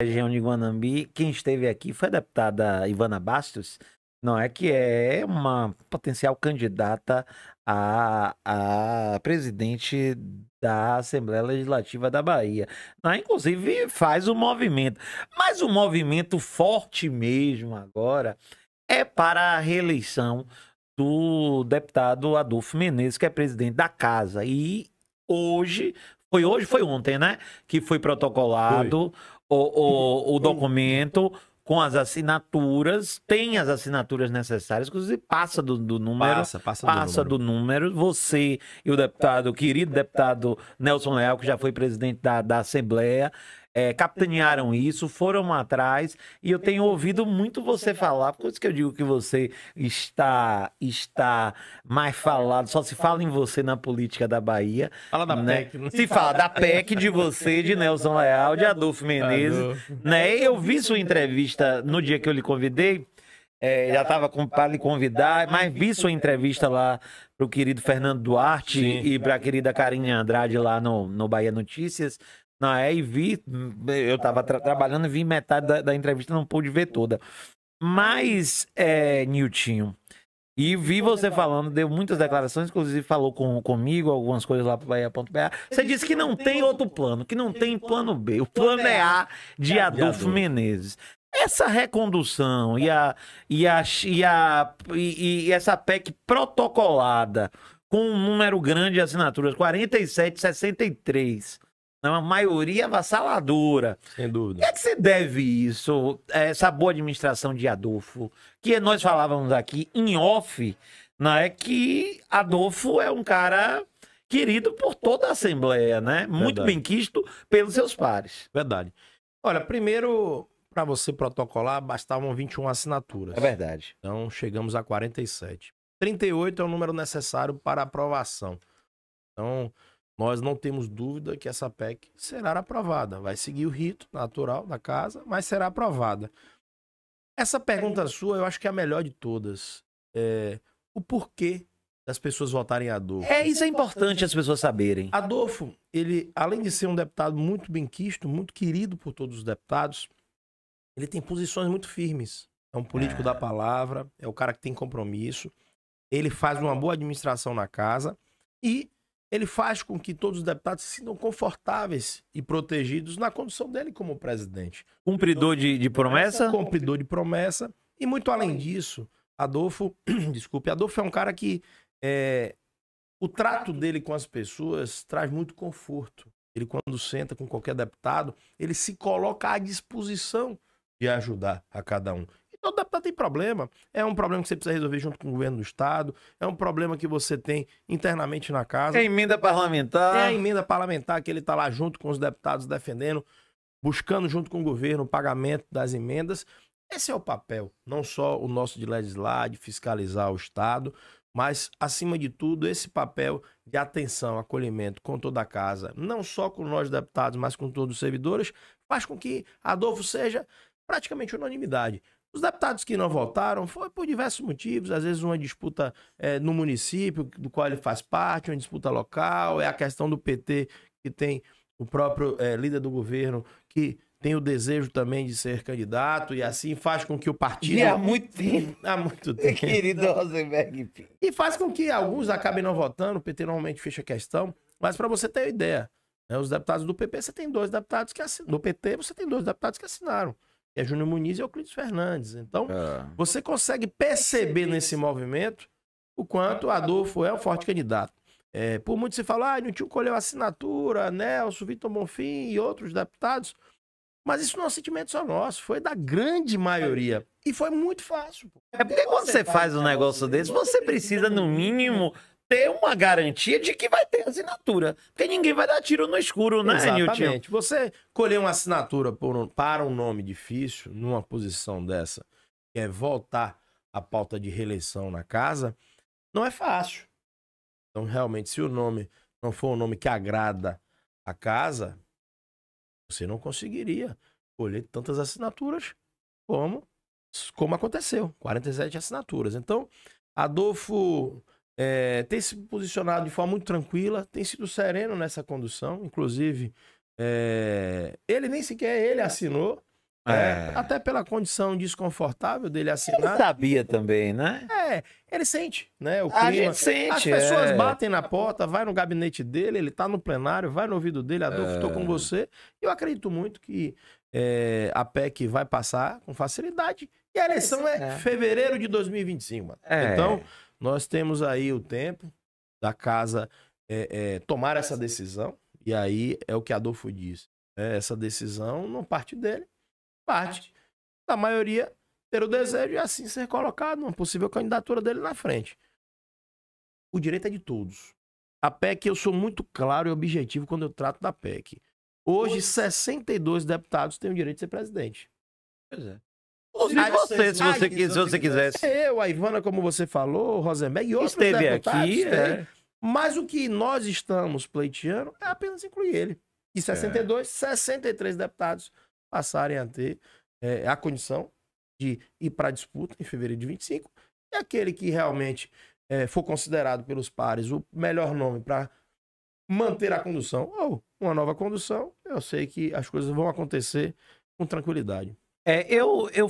região de Guanambi. Quem esteve aqui foi a deputada Ivana Bastos, não é que é uma potencial candidata a, a presidente da Assembleia Legislativa da Bahia. inclusive, faz o um movimento. Mas o um movimento forte mesmo agora é para a reeleição do deputado Adolfo Menezes, que é presidente da casa. E hoje, foi hoje, foi ontem, né? Que foi protocolado. Foi o, o, o documento com as assinaturas, tem as assinaturas necessárias, inclusive passa do, do número. Passa, passa, passa do, número. do, número. Você e o deputado, o querido deputado Nelson Leal, que já foi presidente da, da Assembleia, é, capitanearam uhum. isso, foram atrás, e eu tenho ouvido muito é você falar, por isso que eu digo que você está está mais falado, só se fala em você na política da Bahia. Fala da né? PEC. Não se fala da PEC, de você, de Nelson Leal, de Adolfo Menezes. Né? Eu vi sua entrevista no dia que eu lhe convidei, é, já estava para lhe convidar, mas vi sua entrevista lá para o querido Fernando Duarte Sim. e para a querida Karine Andrade lá no, no Bahia Notícias, não é, e vi, eu estava tra trabalhando, vi metade da, da, entrevista, não pude ver toda. Mas, é, Niltinho, e vi você falando, deu muitas declarações, inclusive falou com, comigo algumas coisas lá para Bahia.br. Você disse que não tem outro plano, que não tem plano B. O plano é A de é. Adolfo Menezes. Essa recondução e a, e a, e a e, e essa PEC protocolada com um número grande de assinaturas, 47, 63 é uma maioria avassaladora. Sem dúvida. O que é que você deve isso, é, essa boa administração de Adolfo? Que nós falávamos aqui em off, é que Adolfo é um cara querido por toda a Assembleia, né? Verdade. Muito bem quisto pelos seus pares. Verdade. Olha, primeiro, para você protocolar, bastavam 21 assinaturas. É verdade. Então, chegamos a 47. 38 é o número necessário para aprovação. Então, nós não temos dúvida que essa PEC será aprovada. Vai seguir o rito natural da casa, mas será aprovada. Essa pergunta é. sua eu acho que é a melhor de todas. É, o porquê das pessoas votarem Adolfo. É, isso é importante as pessoas saberem. Adolfo, ele, além de ser um deputado muito benquisto, muito querido por todos os deputados, ele tem posições muito firmes. É um político é. da palavra, é o cara que tem compromisso, ele faz uma boa administração na casa e ele faz com que todos os deputados se sintam confortáveis e protegidos na condição dele como presidente. Cumpridor de, de promessa? Cumpridor de promessa. E muito além disso, Adolfo, desculpe, Adolfo é um cara que é, o trato dele com as pessoas traz muito conforto. Ele, quando senta com qualquer deputado, ele se coloca à disposição de ajudar a cada um. Todo deputado tem problema. É um problema que você precisa resolver junto com o governo do Estado. É um problema que você tem internamente na casa. É emenda parlamentar. É a emenda parlamentar que ele está lá junto com os deputados defendendo, buscando junto com o governo o pagamento das emendas. Esse é o papel, não só o nosso de legislar, de fiscalizar o Estado, mas, acima de tudo, esse papel de atenção, acolhimento com toda a casa, não só com nós deputados, mas com todos os servidores, faz com que Adolfo seja praticamente unanimidade. Os deputados que não votaram foi por diversos motivos, às vezes uma disputa é, no município do qual ele faz parte, uma disputa local, é a questão do PT que tem o próprio é, líder do governo que tem o desejo também de ser candidato e assim faz com que o partido. E há muito tempo. Há muito tempo. Querido Rosenberg. E faz com que alguns acabem não votando, o PT normalmente fecha a questão, mas para você ter uma ideia, né, os deputados do PP, você tem dois deputados que assin... do PT, você tem dois deputados que assinaram é Júnior Muniz e Euclides Fernandes. Então, é. você consegue perceber nesse movimento o quanto Adolfo é um forte candidato. É, por muito se fala, ah, tio colheu assinatura, Nelson, Vitor Bonfim e outros deputados. Mas isso não é um sentimento só nosso, foi da grande maioria. E foi muito fácil. É porque quando você faz um negócio desse, você precisa, no mínimo, ter uma garantia de que vai ter assinatura. Porque ninguém vai dar tiro no escuro, né, Exatamente. Você colher uma assinatura um, para um nome difícil, numa posição dessa, que é voltar à pauta de reeleição na casa, não é fácil. Então, realmente, se o nome não for um nome que agrada a casa, você não conseguiria colher tantas assinaturas como, como aconteceu. 47 assinaturas. Então, Adolfo é, tem se posicionado de forma muito tranquila, tem sido sereno nessa condução, inclusive é, ele nem sequer ele assinou. É. Eh, até pela condição desconfortável dele assinar. Ele sabia também, né? É, ele sente, né? O clima. A gente sente. As pessoas é. batem na porta, vai no gabinete dele, ele tá no plenário, vai no ouvido dele, Adolfo, é. tô com você. Eu acredito muito que é, a PEC vai passar com facilidade. E a eleição é, é, fevereiro de 2025, mano. É. Então, nós temos aí o tempo da casa é, é, tomar essa decisão. E aí é o que Adolfo disse. É, né? essa decisão não parte dele, parte da maioria ter o desejo e assim ser colocado uma possível candidatura dele na frente. O direito é de todos. A PEC, eu sou muito claro e objetivo quando eu trato da PEC. Hoje, 62 deputados têm o direito de ser presidente. Pois é de você, se você, se você quisesse. Eu, a Ivana, como você falou, o Rosenberg e outros Esteve né, aqui, é. Mas o que nós estamos pleiteando é apenas incluir ele. E 62, é. 63 deputados passarem a ter é, a condição de ir para a disputa em fevereiro de 25. E aquele que realmente é, for considerado pelos pares o melhor nome para manter a condução ou uma nova condução, eu sei que as coisas vão acontecer com tranquilidade. É, eu, eu